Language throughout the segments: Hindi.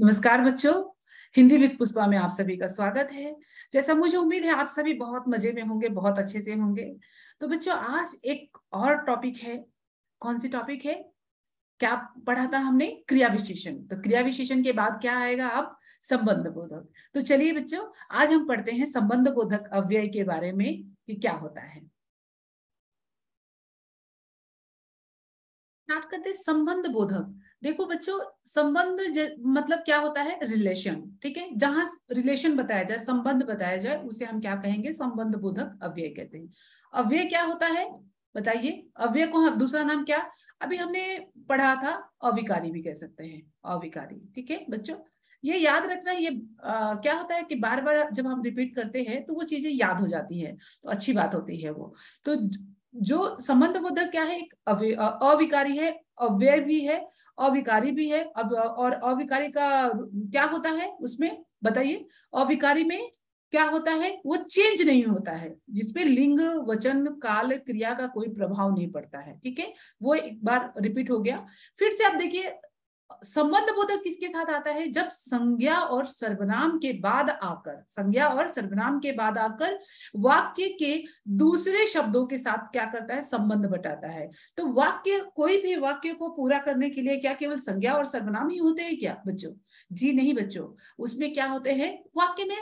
नमस्कार बच्चों हिंदी विद पुष्पा में आप सभी का स्वागत है जैसा मुझे उम्मीद है आप सभी बहुत मजे में होंगे बहुत अच्छे से होंगे तो बच्चों आज एक और टॉपिक है कौन सी टॉपिक है क्या पढ़ा था हमने क्रिया विशेषण तो क्रिया विशेषण के बाद क्या आएगा अब संबंध बोधक तो चलिए बच्चों आज हम पढ़ते हैं संबंध बोधक अव्यय के बारे में कि क्या होता है स्टार्ट करते संबंध बोधक देखो बच्चों संबंध मतलब क्या होता है रिलेशन ठीक है जहां रिलेशन बताया जाए संबंध बताया जाए उसे हम क्या कहेंगे संबंध बोधक अव्यय कहते हैं अव्यय क्या होता है बताइए अव्यय को हम दूसरा नाम क्या अभी हमने पढ़ा था अविकारी भी कह सकते हैं अविकारी ठीक है बच्चों ये याद रखना ये आ, क्या होता है कि बार बार जब हम रिपीट करते हैं तो वो चीजें याद हो जाती है तो अच्छी बात होती है वो तो जो संबंध बोधक क्या है एक अविकारी है अव्यय भी है अविकारी भी है और अविकारी का क्या होता है उसमें बताइए अविकारी में क्या होता है वो चेंज नहीं होता है जिसपे लिंग वचन काल क्रिया का कोई प्रभाव नहीं पड़ता है ठीक है वो एक बार रिपीट हो गया फिर से आप देखिए संबंध बोधक किसके साथ आता है जब संज्ञा और सर्वनाम के बाद आकर संज्ञा और सर्वनाम के बाद आकर वाक्य के दूसरे शब्दों के साथ क्या करता है संबंध बटाता है तो वाक्य कोई भी वाक्य को पूरा करने के लिए क्या केवल संज्ञा और सर्वनाम ही होते हैं क्या बच्चों जी नहीं बच्चों उसमें क्या होते हैं वाक्य में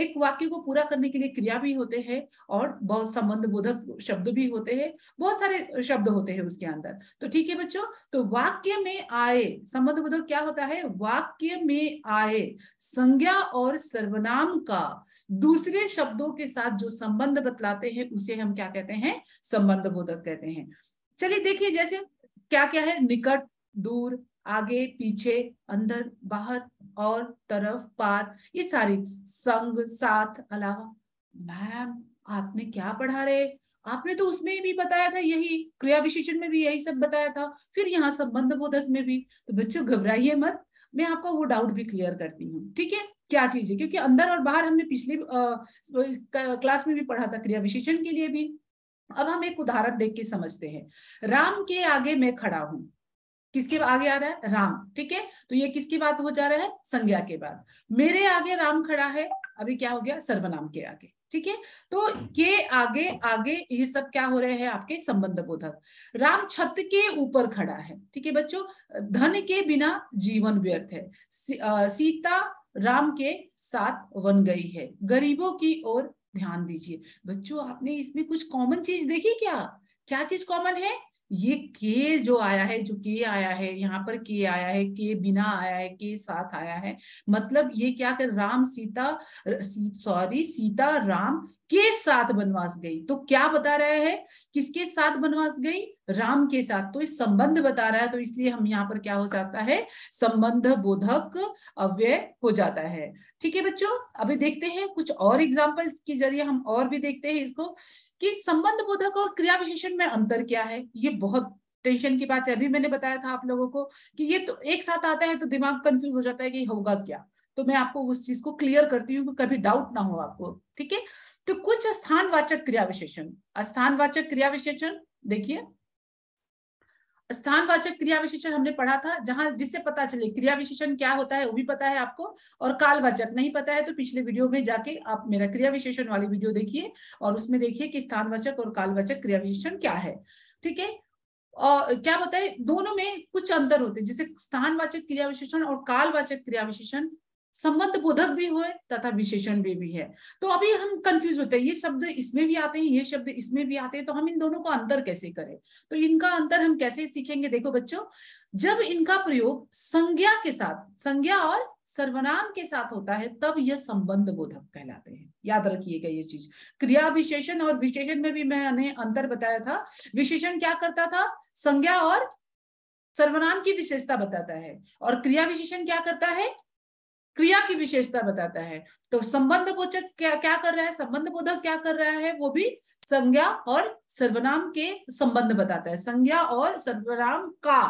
एक वाक्य को पूरा करने के लिए क्रिया भी होते हैं और बहुत संबंध बोधक शब्द भी होते हैं बहुत सारे शब्द होते हैं उसके अंदर तो ठीक है बच्चों तो वाक्य में आए संबंध बोधक क्या होता है वाक्य में आए संज्ञा और सर्वनाम का दूसरे शब्दों के साथ जो संबंध बतलाते हैं उसे हम क्या कहते हैं संबंध बोधक कहते हैं चलिए देखिए जैसे क्या क्या है निकट दूर आगे पीछे अंदर बाहर और तरफ पार ये सारी संग साथ अलावा मैम आपने क्या पढ़ा रहे आपने तो उसमें भी बताया था यही क्रिया विशेषण में भी यही सब बताया था फिर यहाँ संबंध बोधक में भी तो बच्चों घबराइए मत मैं आपका वो डाउट भी क्लियर करती हूँ ठीक है क्या चीज है क्योंकि अंदर और बाहर हमने पिछले क्लास में भी पढ़ा था क्रिया विशेषण के लिए भी अब हम एक उदाहरण देख के समझते हैं राम के आगे मैं खड़ा हूँ किसके आगे आ रहा है राम ठीक है तो ये किसकी बात हो जा रहा है संज्ञा के बाद मेरे आगे राम खड़ा है अभी क्या हो गया सर्वनाम के आगे ठीक है तो के आगे आगे ये सब क्या हो रहे हैं आपके संबंध बोधक राम छत के ऊपर खड़ा है ठीक है बच्चों धन के बिना जीवन व्यर्थ है सीता राम के साथ बन गई है गरीबों की ओर ध्यान दीजिए बच्चों आपने इसमें कुछ कॉमन चीज देखी क्या क्या चीज कॉमन है ये के जो आया है जो के आया है यहाँ पर के आया है के बिना आया है के साथ आया है मतलब ये क्या कर राम सीता सी, सॉरी सीता राम किसके साथ बनवास गई तो क्या बता रहा है किसके साथ बनवास गई राम के साथ तो इस संबंध बता रहा है तो इसलिए हम यहाँ पर क्या हो जाता है संबंध बोधक अव्यय हो जाता है ठीक है बच्चों अभी देखते हैं कुछ और एग्जाम्पल के जरिए हम और भी देखते हैं इसको कि संबंध बोधक और क्रिया विशेषण में अंतर क्या है ये बहुत टेंशन की बात है अभी मैंने बताया था आप लोगों को कि ये तो एक साथ आता है तो दिमाग कंफ्यूज हो जाता है कि होगा क्या तो मैं आपको उस चीज को क्लियर करती हूँ कभी डाउट ना हो आपको ठीक है तो कुछ स्थानवाचक क्रिया विशेषण स्थानवाचक क्रिया विशेषण देखिए स्थानवाचक क्रिया विशेषण हमने पढ़ा था जहां जिससे पता चले क्रिया विशेषण क्या होता है वो भी पता है आपको और कालवाचक नहीं पता है तो पिछले वीडियो में जाके आप मेरा क्रिया विशेषण वाली वीडियो देखिए और उसमें देखिए कि स्थानवाचक और कालवाचक क्रिया विशेषण क्या है ठीक है और क्या होता है दोनों में कुछ अंतर होते हैं जैसे स्थानवाचक क्रिया विशेषण और कालवाचक क्रिया विशेषण संबंध बोधक भी हो तथा विशेषण भी भी है तो अभी हम कंफ्यूज होते हैं ये शब्द इसमें भी आते हैं ये शब्द इसमें भी आते हैं तो हम इन दोनों का अंतर कैसे करें तो इनका अंतर हम कैसे सीखेंगे देखो बच्चों जब इनका प्रयोग संज्ञा के साथ संज्ञा और सर्वनाम के साथ होता है तब यह संबंध बोधक कहलाते हैं याद रखिएगा ये चीज क्रिया विशेषण और विशेषण में भी मैंने अंतर बताया था विशेषण क्या करता था संज्ञा और सर्वनाम की विशेषता बताता है और क्रिया विशेषण क्या करता है क्रिया की विशेषता बताता है तो संबंध बोचक क्या क्या कर रहा है संबंध बोधक क्या कर रहा है वो भी संज्ञा और सर्वनाम के संबंध बताता है संज्ञा और सर्वनाम का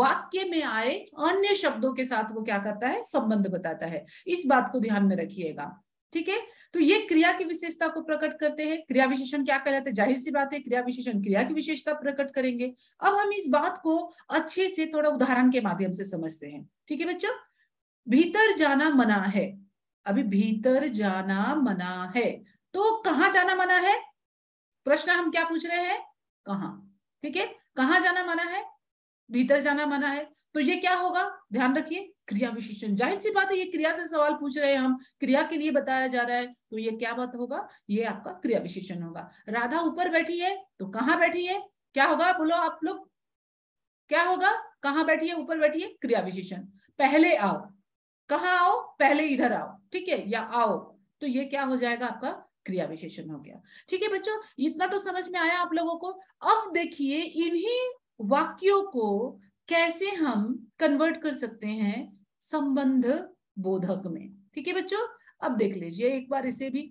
वाक्य में आए अन्य शब्दों के साथ वो क्या करता है संबंध बताता है इस बात को ध्यान में रखिएगा ठीक है तो ये क्रिया की विशेषता को प्रकट करते हैं क्रिया विशेषण क्या कहलाते हैं जाहिर सी बात है क्रिया विशेषण क्रिया की विशेषता प्रकट करेंगे अब हम इस बात को अच्छे से थोड़ा उदाहरण के माध्यम से समझते हैं ठीक है बच्चों भीतर जाना मना है अभी भीतर जाना मना है तो कहाँ जाना मना है प्रश्न हम क्या पूछ रहे हैं कहा ठीक है कहाँ जाना मना है भीतर जाना मना है तो ये क्या होगा ध्यान रखिए क्रिया विशेषण जाहिर सी बात है ये क्रिया से सवाल पूछ रहे हैं हम क्रिया के लिए बताया जा रहा है तो ये क्या बात होगा ये आपका क्रिया विशेषण होगा राधा ऊपर बैठी है तो कहां बैठी है क्या होगा बोलो आप लोग क्या होगा कहां बैठी है ऊपर बैठी है क्रिया विशेषण पहले आओ कहा आओ पहले इधर आओ ठीक है या आओ तो ये क्या हो जाएगा आपका क्रिया विशेषण हो गया ठीक है बच्चों इतना तो समझ में आया आप लोगों को अब देखिए इन्हीं वाक्यों को कैसे हम कन्वर्ट कर सकते हैं संबंध बोधक में ठीक है बच्चों अब देख लीजिए एक बार इसे भी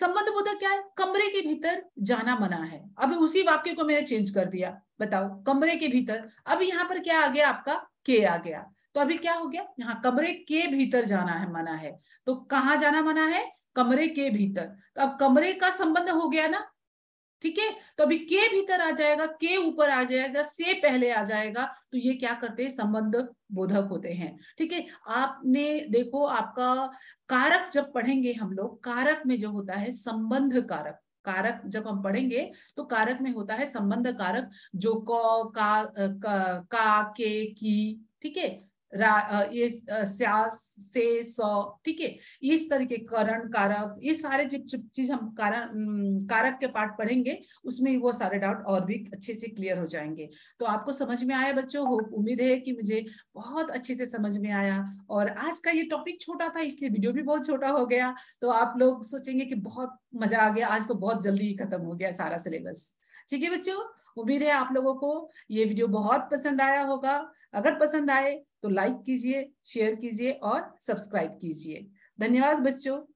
संबंध बोधक क्या है कमरे के भीतर जाना मना है अभी उसी वाक्य को मैंने चेंज कर दिया बताओ कमरे के भीतर अब यहाँ पर क्या आ गया आपका के आ गया तो अभी क्या हो गया यहाँ कमरे के भीतर जाना है मना है तो कहाँ जाना मना है कमरे के भीतर तो अब कमरे का संबंध हो गया ना ठीक है तो अभी के भीतर आ जाएगा के ऊपर आ जाएगा से पहले आ जाएगा तो ये क्या करते हैं संबंध बोधक होते हैं ठीक है आपने देखो आपका कारक जब पढ़ेंगे हम लोग कारक में जो होता है संबंध कारक कारक जब हम पढ़ेंगे तो कारक में होता है संबंध कारक जो क का, का, का के की ठीक है ये से सौ ठीक है इस तरह के करण कारक ये सारे जब चीज हम कारण कारक के पार्ट पढ़ेंगे उसमें वो सारे डाउट और भी अच्छे से क्लियर हो जाएंगे तो आपको समझ में आया बच्चों होप उम्मीद है कि मुझे बहुत अच्छे से समझ में आया और आज का ये टॉपिक छोटा था इसलिए वीडियो भी बहुत छोटा हो गया तो आप लोग सोचेंगे कि बहुत मजा आ गया आज तो बहुत जल्दी ही खत्म हो गया सारा सिलेबस ठीक है बच्चों उम्मीद है आप लोगों को ये वीडियो बहुत पसंद आया होगा अगर पसंद आए तो लाइक कीजिए शेयर कीजिए और सब्सक्राइब कीजिए धन्यवाद बच्चों